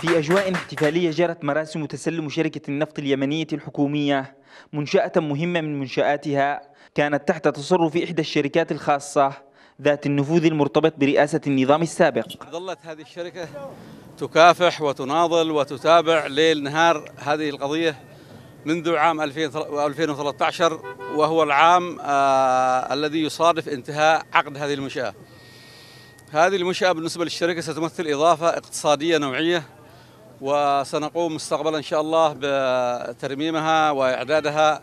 في أجواء احتفالية جرت مراسم تسلم شركة النفط اليمنية الحكومية منشأة مهمة من منشآتها كانت تحت تصرف إحدى الشركات الخاصة ذات النفوذ المرتبط برئاسة النظام السابق ظلت هذه الشركة تكافح وتناضل وتتابع ليل نهار هذه القضية منذ عام 2013 وهو العام آه الذي يصادف انتهاء عقد هذه المنشأة هذه المنشأة بالنسبة للشركة ستمثل إضافة اقتصادية نوعية وسنقوم مستقبلا إن شاء الله بترميمها وإعدادها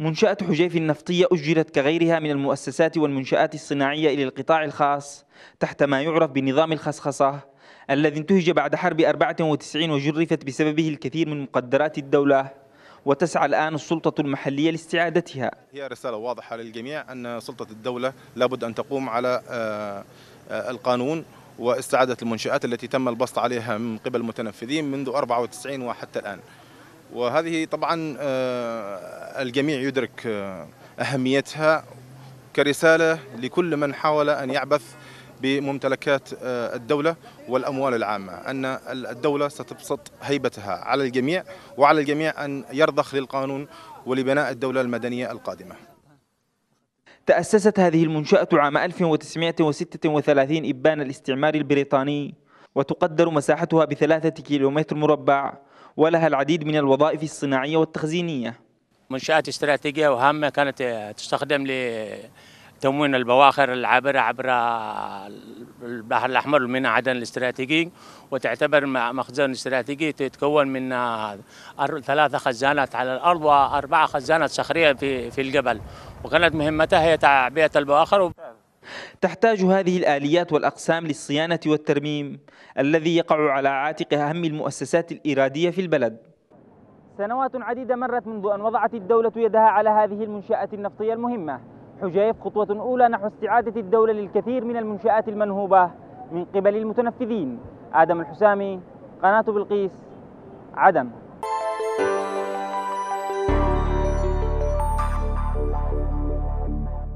منشأة حجيف النفطية أجرت كغيرها من المؤسسات والمنشآت الصناعية إلى القطاع الخاص تحت ما يعرف بنظام الخصخصة الذي انتهج بعد حرب 94 وجرفت بسببه الكثير من مقدرات الدولة وتسعى الآن السلطة المحلية لاستعادتها هي رسالة واضحة للجميع أن سلطة الدولة لابد أن تقوم على آه، آه، القانون واستعادة المنشآت التي تم البسط عليها من قبل المتنفذين منذ 94 وحتى الآن وهذه طبعا آه، الجميع يدرك آه، أهميتها كرسالة لكل من حاول أن يعبث بممتلكات آه، الدولة والأموال العامة أن الدولة ستبسط هيبتها على الجميع وعلى الجميع أن يرضخ للقانون ولبناء الدولة المدنية القادمة تأسست هذه المنشأة عام 1936 إبان الاستعمار البريطاني وتقدر مساحتها بثلاثة كيلومتر مربع ولها العديد من الوظائف الصناعية والتخزينية منشأة استراتيجية وهامة كانت تستخدم تموين البواخر العابرة عبر البحر الأحمر من عدن الاستراتيجي وتعتبر مخزن استراتيجي تتكون من آه، ثلاثة خزانات على الأرض وأربعة خزانات صخرية في, في الجبل وكانت مهمتها هي تعبئة البواخر تحتاج هذه الآليات والأقسام للصيانة والترميم الذي يقع على عاتق أهم المؤسسات الإرادية في البلد سنوات عديدة مرت منذ أن وضعت الدولة يدها على هذه المنشآت النفطية المهمة حجيف خطوة أولى نحو استعادة الدولة للكثير من المنشآت المنهوبة من قبل المتنفذين آدم الحسامي قناة بلقيس عدن